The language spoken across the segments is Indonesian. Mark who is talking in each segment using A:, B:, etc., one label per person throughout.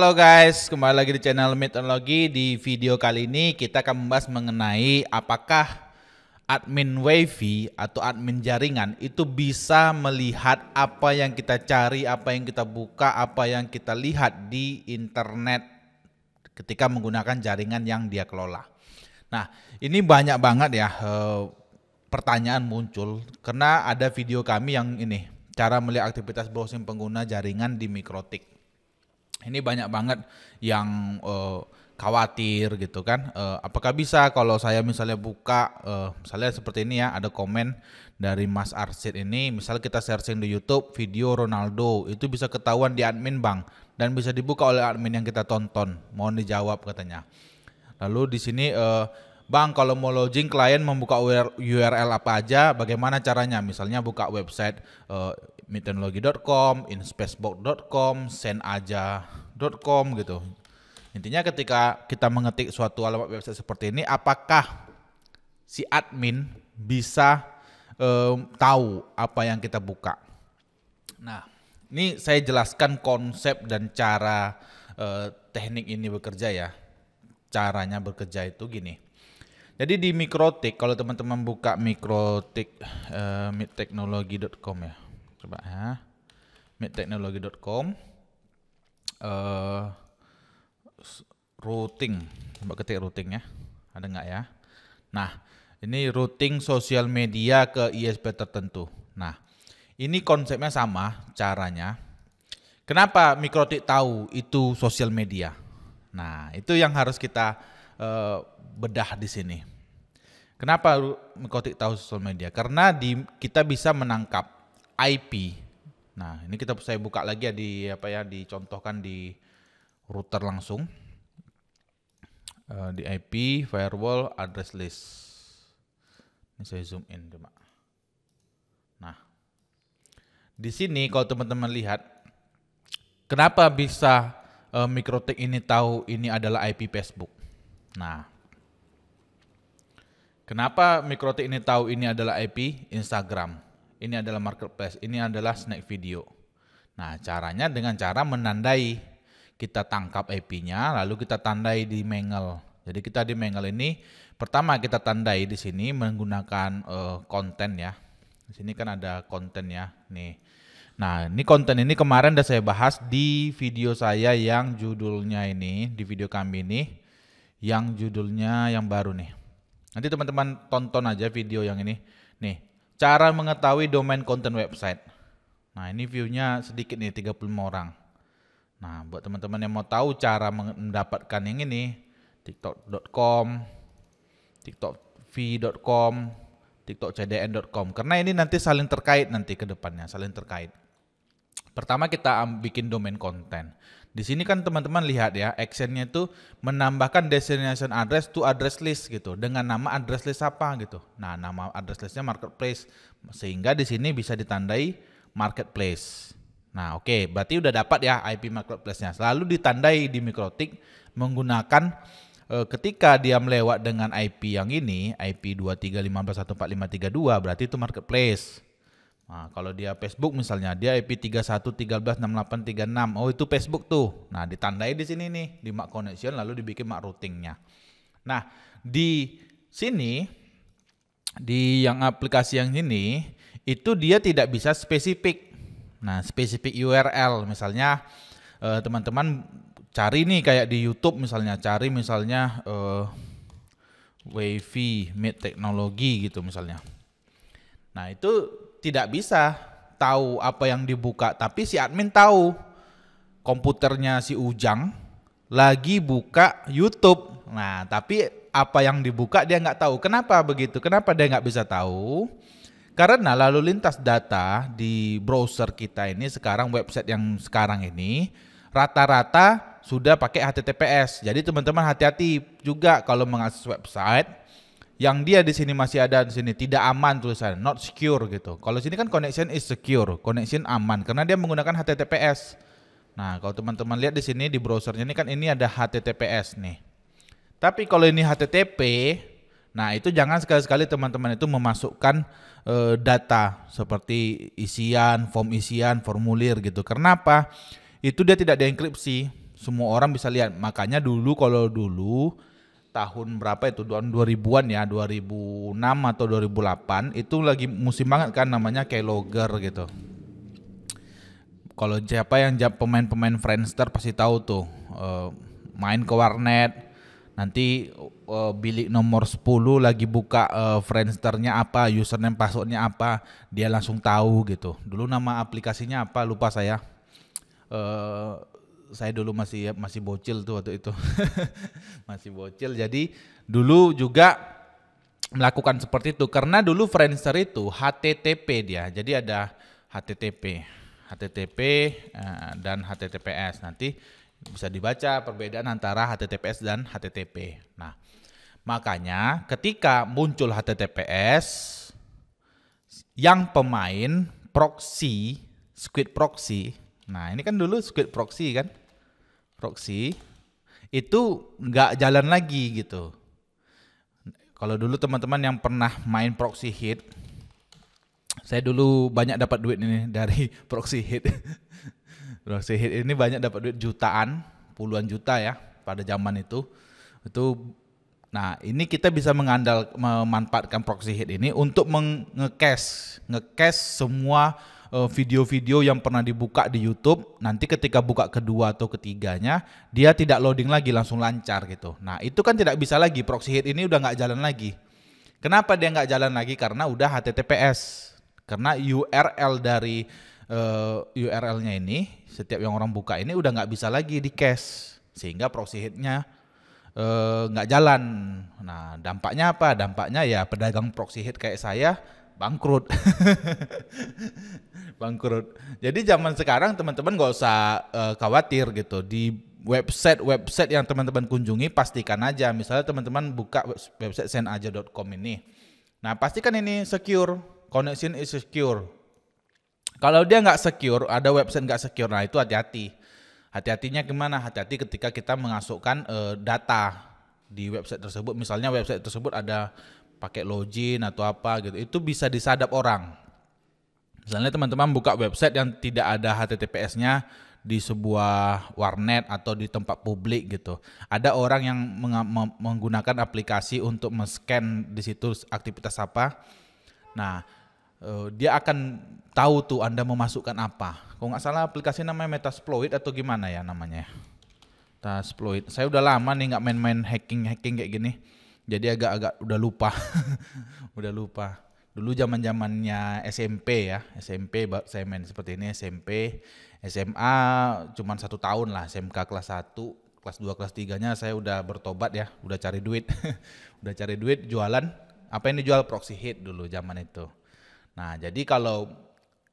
A: Halo guys, kembali lagi di channel Mythology. Di video kali ini kita akan membahas mengenai apakah admin Wifi atau admin jaringan itu bisa melihat apa yang kita cari, apa yang kita buka, apa yang kita lihat di internet ketika menggunakan jaringan yang dia kelola. Nah, ini banyak banget ya eh, pertanyaan muncul karena ada video kami yang ini cara melihat aktivitas browsing pengguna jaringan di Mikrotik ini banyak banget yang uh, khawatir gitu kan. Uh, apakah bisa kalau saya misalnya buka uh, misalnya seperti ini ya, ada komen dari Mas Arsid ini, misal kita searching di YouTube video Ronaldo, itu bisa ketahuan di admin Bang dan bisa dibuka oleh admin yang kita tonton. Mohon dijawab katanya. Lalu di sini uh, Bang, kalau mau login klien membuka URL apa aja, bagaimana caranya? Misalnya buka website uh, mitenologi.com, inspacebook.com, sendaja.com gitu. Intinya ketika kita mengetik suatu alamat website seperti ini, apakah si admin bisa um, tahu apa yang kita buka? Nah, ini saya jelaskan konsep dan cara uh, teknik ini bekerja ya. Caranya bekerja itu gini. Jadi di Mikrotik, kalau teman-teman buka mikrotik uh, eh, midteknologi.com ya coba ya ha uh, routing coba ketik routing ya ada nggak ya nah ini routing sosial media ke ISP tertentu nah ini konsepnya sama caranya kenapa mikrotik tahu itu sosial media nah itu yang harus kita uh, bedah di sini kenapa mikrotik tahu sosial media karena di kita bisa menangkap IP. Nah, ini kita saya buka lagi ya di apa ya dicontohkan di router langsung. Uh, di IP firewall address list. Ini saya zoom in coba. Nah, di sini kalau teman-teman lihat, kenapa bisa uh, Mikrotik ini tahu ini adalah IP Facebook? Nah, kenapa Mikrotik ini tahu ini adalah IP Instagram? ini adalah marketplace, ini adalah snack video. Nah, caranya dengan cara menandai. Kita tangkap IP-nya, lalu kita tandai di mengel. Jadi kita di mengel ini, pertama kita tandai di sini menggunakan uh, konten ya. Di sini kan ada konten ya, nih. Nah, ini konten ini kemarin udah saya bahas di video saya yang judulnya ini, di video kami ini, yang judulnya yang baru nih. Nanti teman-teman tonton aja video yang ini. Nih, Cara mengetahui domain konten website. Nah, ini view-nya sedikit nih 35 orang. Nah, buat teman-teman yang mau tahu cara mendapatkan yang ini, tiktok.com, tiktokv.com, tiktokcdn.com karena ini nanti saling terkait nanti ke depannya, saling terkait. Pertama kita bikin domain konten. Di sini kan teman-teman lihat ya, actionnya itu menambahkan destination address to address list gitu dengan nama address list apa gitu. Nah, nama address listnya marketplace sehingga di sini bisa ditandai marketplace. Nah, oke, okay, berarti udah dapat ya IP marketplace-nya. Selalu ditandai di Mikrotik menggunakan e, ketika dia melewat dengan IP yang ini, IP 2315145532 berarti itu marketplace. Nah, kalau dia Facebook misalnya dia IP31136836. Oh, itu Facebook tuh. Nah, ditandai di sini nih di MAC connection lalu dibikin MAC routingnya. Nah, di sini di yang aplikasi yang ini itu dia tidak bisa spesifik. Nah, spesifik URL misalnya eh, teman-teman eh, cari nih kayak di YouTube misalnya cari misalnya eh, Wavy Mid Technology gitu misalnya. Nah, itu tidak bisa tahu apa yang dibuka, tapi si admin tahu komputernya si Ujang lagi buka YouTube. Nah, tapi apa yang dibuka dia nggak tahu. Kenapa begitu? Kenapa dia nggak bisa tahu? Karena lalu lintas data di browser kita ini sekarang website yang sekarang ini rata-rata sudah pakai HTTPS. Jadi teman-teman hati-hati juga kalau mengakses website yang dia di sini masih ada di sini tidak aman tulisannya not secure gitu. Kalau sini kan connection is secure, connection aman karena dia menggunakan HTTPS. Nah, kalau teman-teman lihat di sini di browsernya ini kan ini ada HTTPS nih. Tapi kalau ini HTTP, nah itu jangan sekali-sekali teman-teman itu memasukkan e, data seperti isian, form isian, formulir gitu. Kenapa? Itu dia tidak dienkripsi, semua orang bisa lihat. Makanya dulu kalau dulu tahun berapa itu tahun 2000-an ya 2006 atau 2008 itu lagi musim banget kan namanya kayak Keylogger gitu kalau siapa yang pemain-pemain Friendster pasti tahu tuh uh, main ke warnet nanti uh, bilik nomor 10 lagi buka uh, Friendsternya apa username passwordnya apa dia langsung tahu gitu dulu nama aplikasinya apa lupa saya uh, saya dulu masih masih bocil tuh waktu itu. masih bocil. Jadi dulu juga melakukan seperti itu karena dulu Friendster itu HTTP dia. Jadi ada HTTP, HTTP eh, dan HTTPS. Nanti bisa dibaca perbedaan antara HTTPS dan HTTP. Nah, makanya ketika muncul HTTPS yang pemain proxy, Squid proxy. Nah, ini kan dulu Squid proxy kan Proxy itu nggak jalan lagi gitu. Kalau dulu teman-teman yang pernah main proxy hit, saya dulu banyak dapat duit ini dari proxy hit. proxy hit ini banyak dapat duit jutaan, puluhan juta ya pada zaman itu. Itu nah, ini kita bisa mengandalkan memanfaatkan proxy hit ini untuk nge-cash, semua Eh, video-video yang pernah dibuka di YouTube nanti ketika buka kedua atau ketiganya dia tidak loading lagi langsung lancar gitu. Nah itu kan tidak bisa lagi proxy hit ini udah nggak jalan lagi. Kenapa dia nggak jalan lagi? Karena udah HTTPS. Karena URL dari uh, eh, URL-nya ini setiap yang orang buka ini udah nggak bisa lagi di cache sehingga proxy hitnya eh, nggak uh, jalan. Nah dampaknya apa? Dampaknya ya pedagang proxy hit kayak saya bangkrut. bangkrut. Jadi zaman sekarang teman-teman gak usah uh, khawatir gitu. Di website-website yang teman-teman kunjungi pastikan aja misalnya teman-teman buka website senaja.com ini. Nah, pastikan ini secure, connection is secure. Kalau dia nggak secure, ada website nggak secure, nah itu hati-hati. Hati-hatinya gimana? Hati-hati ketika kita mengasukkan uh, eh, data di website tersebut. Misalnya website tersebut ada pakai login atau apa gitu itu bisa disadap orang misalnya teman-teman buka website yang tidak ada HTTPS-nya di sebuah warnet atau di tempat publik gitu. Ada orang yang meng menggunakan aplikasi untuk men-scan di situ aktivitas apa. Nah, eh, dia akan tahu tuh Anda memasukkan apa. Kalau nggak salah aplikasi namanya Metasploit atau gimana ya namanya. Metasploit. Saya udah lama nih nggak main-main hacking-hacking kayak gini jadi agak-agak udah lupa udah lupa dulu zaman zamannya SMP ya SMP saya main seperti ini SMP SMA cuman satu tahun lah SMK kelas 1 kelas 2 kelas 3 nya saya udah bertobat ya udah cari duit udah cari duit jualan apa yang dijual proxy hit dulu zaman itu nah jadi kalau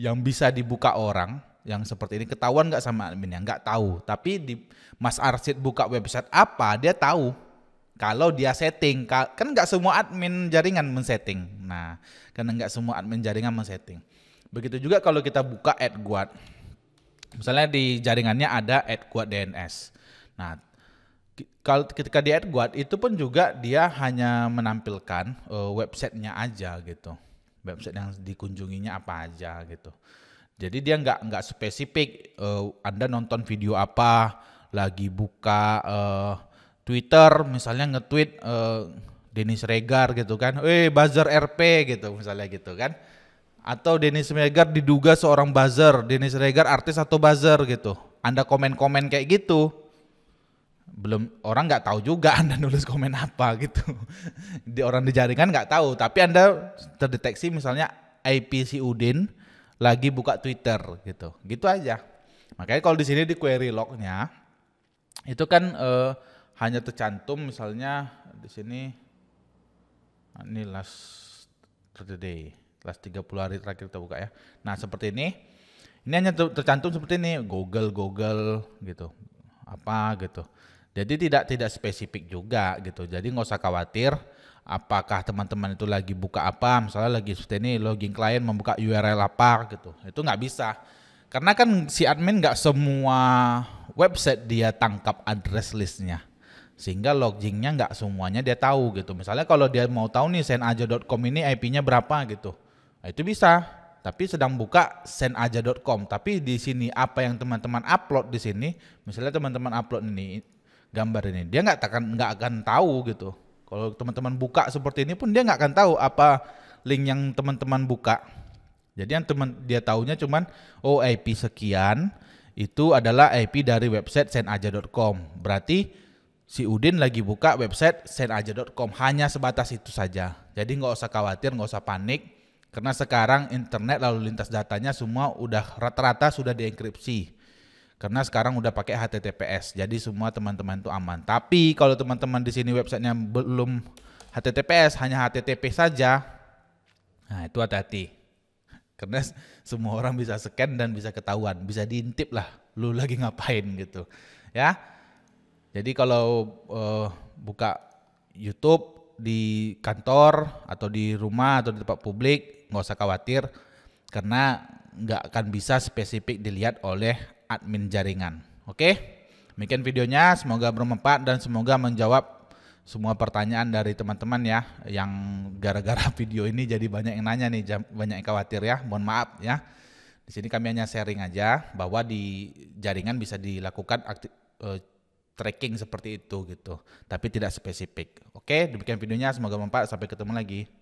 A: yang bisa dibuka orang yang seperti ini ketahuan nggak sama admin adminnya nggak tahu tapi di Mas Arsid buka website apa dia tahu kalau dia setting, kan nggak semua admin jaringan men-setting. Nah, karena nggak semua admin jaringan men-setting. Begitu juga kalau kita buka ad guard. Misalnya di jaringannya ada ad guard DNS. Nah, kalau ketika di ad guard itu pun juga dia hanya menampilkan uh, websitenya aja gitu. Website yang dikunjunginya apa aja gitu. Jadi dia nggak nggak spesifik uh, Anda nonton video apa, lagi buka uh, Twitter misalnya nge-tweet uh, Dennis Regar gitu kan, eh buzzer RP gitu misalnya gitu kan. Atau Denis Regar diduga seorang buzzer, Denis Regar artis atau buzzer gitu. Anda komen-komen kayak gitu, belum orang nggak tahu juga anda nulis komen apa gitu di orang di jaringan nggak tahu tapi anda terdeteksi misalnya IPC Udin lagi buka Twitter gitu gitu aja makanya kalau di sini di query lognya itu kan eh, hanya tercantum misalnya di sini nah, ini last day last 30 hari terakhir kita buka ya nah seperti ini ini hanya tercantum seperti ini Google Google gitu apa gitu jadi tidak tidak spesifik juga gitu jadi nggak usah khawatir apakah teman-teman itu lagi buka apa misalnya lagi seperti ini login klien membuka URL apa gitu itu nggak bisa karena kan si admin nggak semua website dia tangkap address listnya sehingga loggingnya nggak semuanya dia tahu gitu. Misalnya kalau dia mau tahu nih senaja.com ini IP-nya berapa gitu, nah, itu bisa. Tapi sedang buka senaja.com. Tapi di sini apa yang teman-teman upload di sini, misalnya teman-teman upload ini gambar ini, dia nggak akan nggak akan tahu gitu. Kalau teman-teman buka seperti ini pun dia nggak akan tahu apa link yang teman-teman buka. Jadi yang teman dia tahunya cuman oh IP sekian itu adalah IP dari website senaja.com. Berarti si Udin lagi buka website sendaja.com hanya sebatas itu saja. Jadi nggak usah khawatir, nggak usah panik karena sekarang internet lalu lintas datanya semua udah rata-rata sudah dienkripsi. Karena sekarang udah pakai HTTPS, jadi semua teman-teman itu aman. Tapi kalau teman-teman di sini websitenya belum HTTPS, hanya HTTP saja, nah itu hati-hati. Karena semua orang bisa scan dan bisa ketahuan, bisa diintip lah, lu lagi ngapain gitu. Ya, jadi kalau uh, buka YouTube di kantor atau di rumah atau di tempat publik nggak usah khawatir karena nggak akan bisa spesifik dilihat oleh admin jaringan. Oke, okay? demikian videonya. Semoga bermanfaat dan semoga menjawab semua pertanyaan dari teman-teman ya yang gara-gara video ini jadi banyak yang nanya nih, banyak yang khawatir ya. Mohon maaf ya. Di sini kami hanya sharing aja bahwa di jaringan bisa dilakukan aktif, eh, tracking seperti itu gitu, tapi tidak spesifik. Oke, demikian videonya, semoga bermanfaat. Sampai ketemu lagi.